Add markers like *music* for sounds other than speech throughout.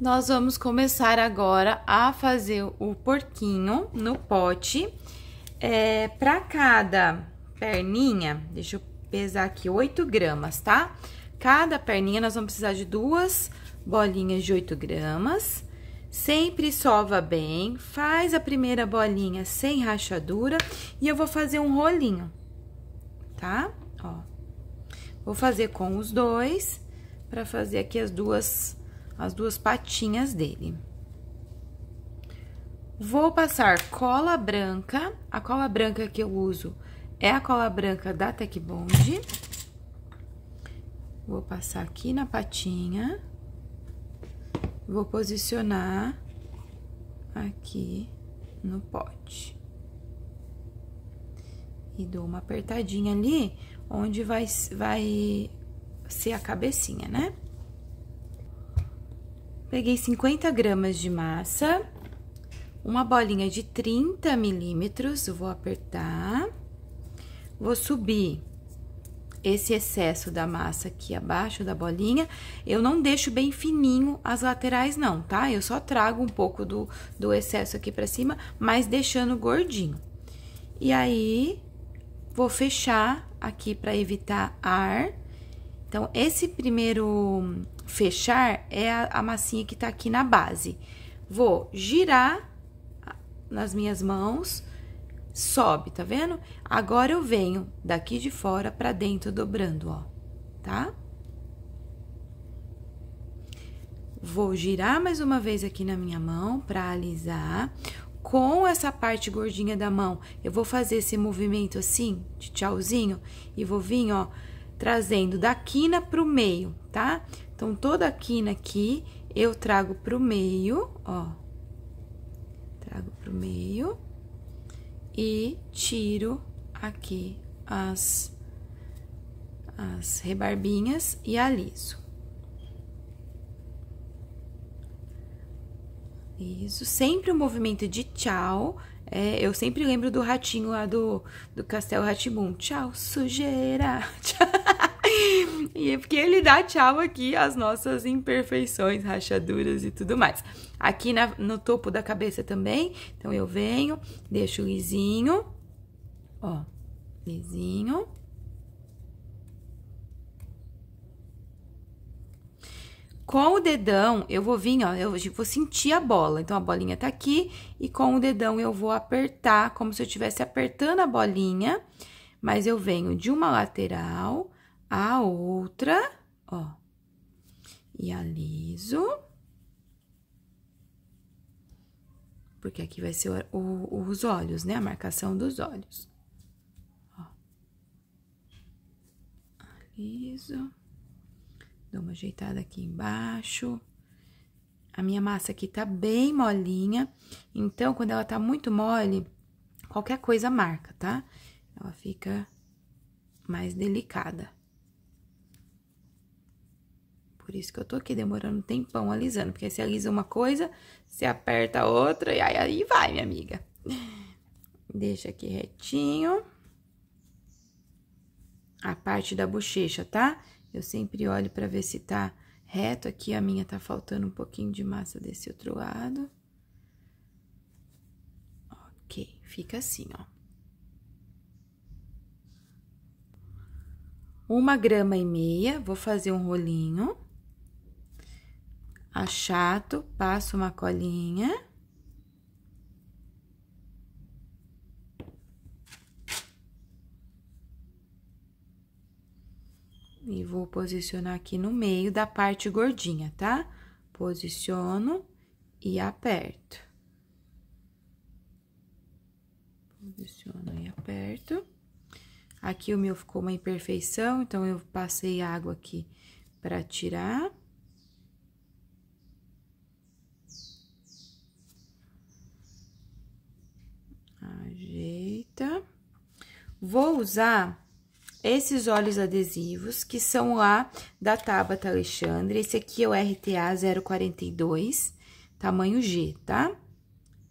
Nós vamos começar agora a fazer o porquinho no pote. É, para cada perninha, deixa eu pesar aqui 8 gramas, tá? Cada perninha nós vamos precisar de duas bolinhas de 8 gramas. Sempre sova bem, faz a primeira bolinha sem rachadura e eu vou fazer um rolinho, tá? Ó, vou fazer com os dois, para fazer aqui as duas as duas patinhas dele. Vou passar cola branca. A cola branca que eu uso é a cola branca da Tec Bond. Vou passar aqui na patinha. Vou posicionar aqui no pote. E dou uma apertadinha ali, onde vai, vai ser a cabecinha, né? Peguei 50 gramas de massa, uma bolinha de 30 milímetros, vou apertar, vou subir esse excesso da massa aqui abaixo da bolinha, eu não deixo bem fininho as laterais não, tá? Eu só trago um pouco do, do excesso aqui pra cima, mas deixando gordinho. E aí, vou fechar aqui pra evitar ar. Então, esse primeiro fechar é a, a massinha que tá aqui na base. Vou girar nas minhas mãos, sobe, tá vendo? Agora eu venho daqui de fora para dentro dobrando, ó, tá? Vou girar mais uma vez aqui na minha mão para alisar. Com essa parte gordinha da mão, eu vou fazer esse movimento assim, de tchauzinho, e vou vir, ó, trazendo da quina pro meio, tá? Então, toda a quina aqui eu trago pro meio, ó. Trago pro meio e tiro aqui as, as rebarbinhas e aliso. Isso, sempre o um movimento de tchau. É, eu sempre lembro do ratinho lá do, do Castelo Ratibum. Tchau, sujeira! *laughs* Tchau! E é porque ele dá tchau aqui às nossas imperfeições, rachaduras e tudo mais. Aqui na, no topo da cabeça também. Então, eu venho, deixo lisinho. Ó, lisinho. Com o dedão, eu vou vir, ó, eu vou sentir a bola. Então, a bolinha tá aqui e com o dedão eu vou apertar, como se eu estivesse apertando a bolinha. Mas eu venho de uma lateral a outra, ó, e aliso. Porque aqui vai ser o, o, os olhos, né? A marcação dos olhos. Ó. Aliso. Dou uma ajeitada aqui embaixo. A minha massa aqui tá bem molinha. Então, quando ela tá muito mole, qualquer coisa marca, tá? Ela fica mais delicada. Por isso que eu tô aqui demorando um tempão alisando. Porque se alisa uma coisa, se aperta outra e aí, aí vai, minha amiga. Deixa aqui retinho. A parte da bochecha, tá? Eu sempre olho pra ver se tá reto aqui. A minha tá faltando um pouquinho de massa desse outro lado. Ok, fica assim, ó. Uma grama e meia, vou fazer um rolinho achato, passo uma colinha. E vou posicionar aqui no meio da parte gordinha, tá? Posiciono e aperto. Posiciono e aperto. Aqui o meu ficou uma imperfeição, então eu passei água aqui para tirar. Vou usar esses olhos adesivos, que são lá da Tabata Alexandre. Esse aqui é o RTA 042, tamanho G, tá?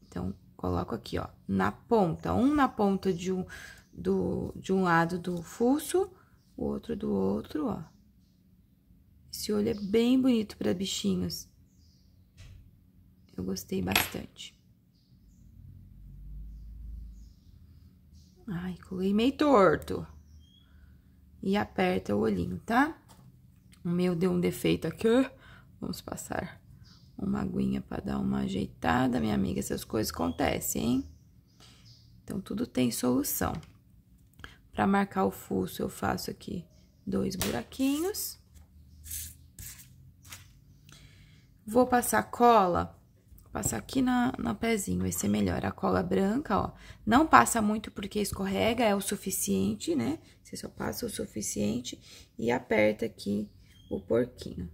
Então, coloco aqui, ó, na ponta. Um na ponta de um, do, de um lado do fuso, o outro do outro, ó. Esse olho é bem bonito para bichinhos. Eu gostei bastante. Ai, colei meio torto. E aperta o olhinho, tá? O meu deu um defeito aqui. Vamos passar uma aguinha para dar uma ajeitada, minha amiga. Essas coisas acontecem, hein? Então, tudo tem solução. Para marcar o fuso, eu faço aqui dois buraquinhos. Vou passar cola passar aqui na, na pezinho, vai ser melhor. A cola branca, ó, não passa muito porque escorrega, é o suficiente, né? Você só passa o suficiente e aperta aqui o porquinho.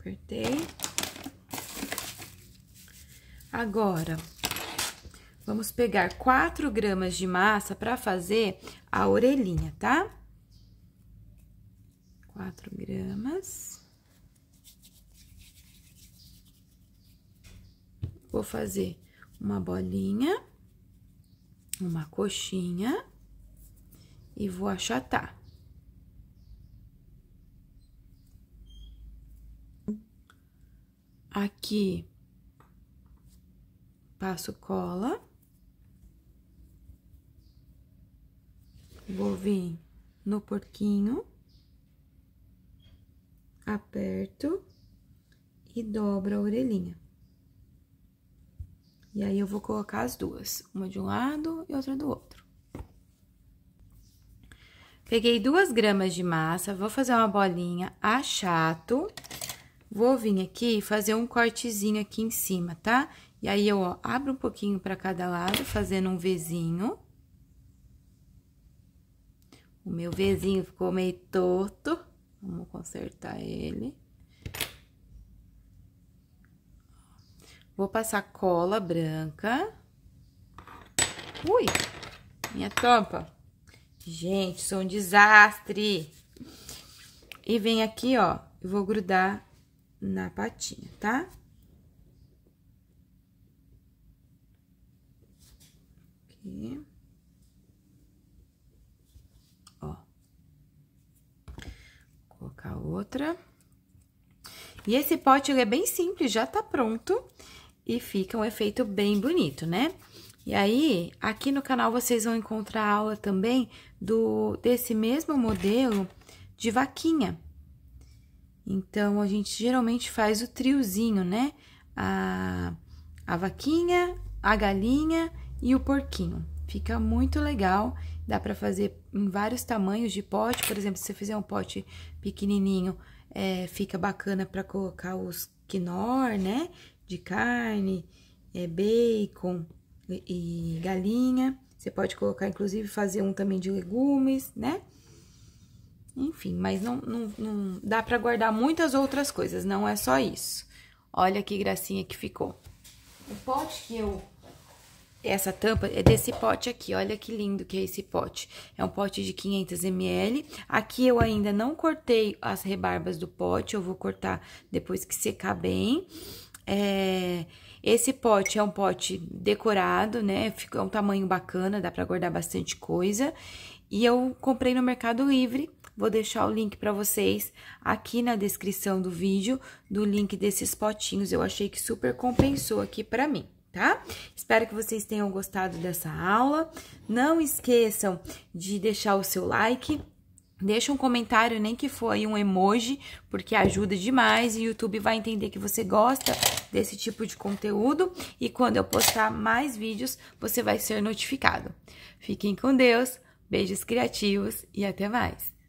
Apertei. Agora, vamos pegar 4 gramas de massa para fazer a orelhinha, tá? Tá? gramas. Vou fazer uma bolinha, uma coxinha e vou achatar. Aqui passo cola. Vou vir no porquinho aperto e dobro a orelhinha. E aí, eu vou colocar as duas, uma de um lado e outra do outro. Peguei duas gramas de massa, vou fazer uma bolinha achato. Vou vir aqui e fazer um cortezinho aqui em cima, tá? E aí, eu ó, abro um pouquinho para cada lado, fazendo um Vzinho. O meu Vzinho ficou meio torto. Vamos consertar ele. Vou passar cola branca. Ui, minha tampa. Gente, sou um desastre. E vem aqui, ó, e vou grudar na patinha, tá? Aqui. colocar outra. E esse pote, ele é bem simples, já tá pronto. E fica um efeito bem bonito, né? E aí, aqui no canal vocês vão encontrar aula também do desse mesmo modelo de vaquinha. Então, a gente geralmente faz o triozinho, né? A, a vaquinha, a galinha e o porquinho. Fica muito legal. Dá para fazer em vários tamanhos de pote. Por exemplo, se você fizer um pote pequenininho, é, fica bacana para colocar os quinor, né? De carne, é, bacon e, e galinha. Você pode colocar, inclusive, fazer um também de legumes, né? Enfim, mas não, não, não dá para guardar muitas outras coisas, não é só isso. Olha que gracinha que ficou. O pote que eu essa tampa é desse pote aqui, olha que lindo que é esse pote. É um pote de 500 ml. Aqui eu ainda não cortei as rebarbas do pote, eu vou cortar depois que secar bem. É, esse pote é um pote decorado, né? É um tamanho bacana, dá para guardar bastante coisa. E eu comprei no Mercado Livre. Vou deixar o link para vocês aqui na descrição do vídeo do link desses potinhos. Eu achei que super compensou aqui para mim tá? Espero que vocês tenham gostado dessa aula. Não esqueçam de deixar o seu like. Deixa um comentário, nem que aí um emoji, porque ajuda demais e o YouTube vai entender que você gosta desse tipo de conteúdo e quando eu postar mais vídeos, você vai ser notificado. Fiquem com Deus, beijos criativos e até mais.